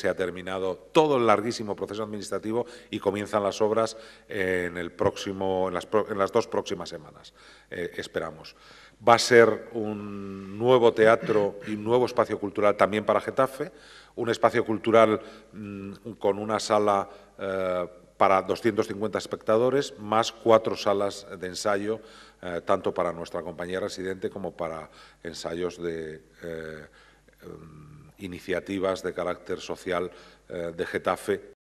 Se ha terminado todo el larguísimo proceso administrativo y comienzan las obras en, el próximo, en, las, dos próximas semanas, eh, esperamos. Va a ser un nuevo teatro y un nuevo espacio cultural también para Getafe, un espacio cultural mm, con una sala eh, para 250 espectadores, más cuatro salas de ensayo, eh, tanto para nuestra compañía residente como para ensayos de iniciativas de carácter social eh, de Getafe